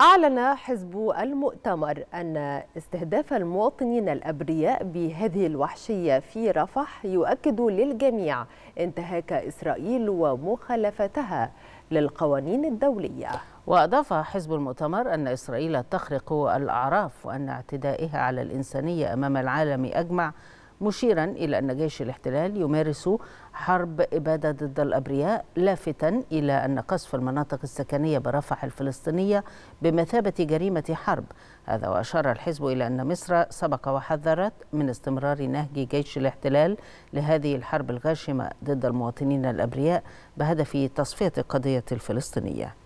أعلن حزب المؤتمر أن استهداف المواطنين الأبرياء بهذه الوحشية في رفح يؤكد للجميع انتهاك إسرائيل ومخالفتها للقوانين الدولية وأضاف حزب المؤتمر أن إسرائيل تخرق الأعراف وأن اعتدائها على الإنسانية أمام العالم أجمع مشيرا إلى أن جيش الاحتلال يمارس حرب إبادة ضد الأبرياء لافتا إلى أن قصف المناطق السكنية برفح الفلسطينية بمثابة جريمة حرب هذا وأشار الحزب إلى أن مصر سبق وحذرت من استمرار نهج جيش الاحتلال لهذه الحرب الغاشمة ضد المواطنين الأبرياء بهدف تصفية القضية الفلسطينية